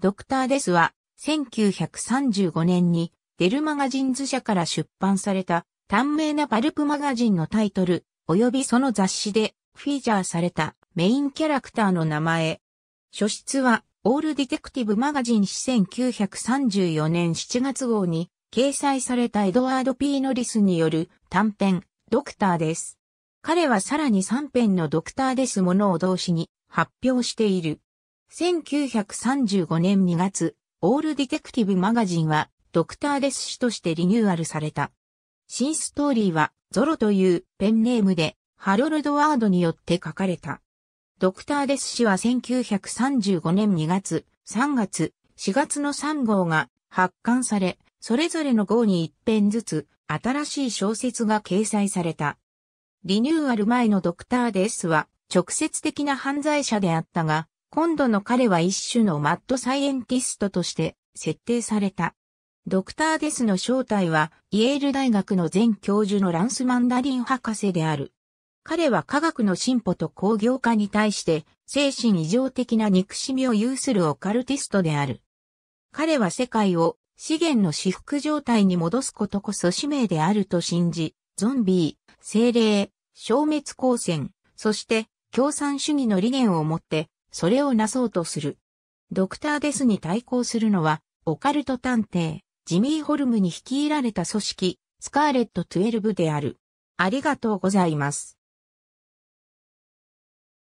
ドクターデスは、1935年に、デルマガジンズ社から出版された、短命なパルプマガジンのタイトル、及びその雑誌で、フィーチャーされた、メインキャラクターの名前。書室は、オールディテクティブマガジン誌1934年7月号に、掲載されたエドワード・ピーノリスによる短編、ドクターです。彼はさらに3編のドクターですものを同時に発表している。1935年2月、オールディテクティブマガジンは、ドクターデス氏としてリニューアルされた。新ストーリーは、ゾロというペンネームで、ハロルド・ワードによって書かれた。ドクターデス氏は1935年2月、3月、4月の3号が発刊され、それぞれの号に一編ずつ新しい小説が掲載された。リニューアル前のドクターデスは直接的な犯罪者であったが、今度の彼は一種のマッドサイエンティストとして設定された。ドクターデスの正体は、イェール大学の前教授のランスマンダリン博士である。彼は科学の進歩と工業化に対して、精神異常的な憎しみを有するオカルティストである。彼は世界を資源の私服状態に戻すことこそ使命であると信じ、ゾンビー、精霊、消滅光線、そして共産主義の理念をもってそれをなそうとする。ドクター・デスに対抗するのは、オカルト探偵、ジミー・ホルムに率いられた組織、スカーレット・12である。ありがとうございます。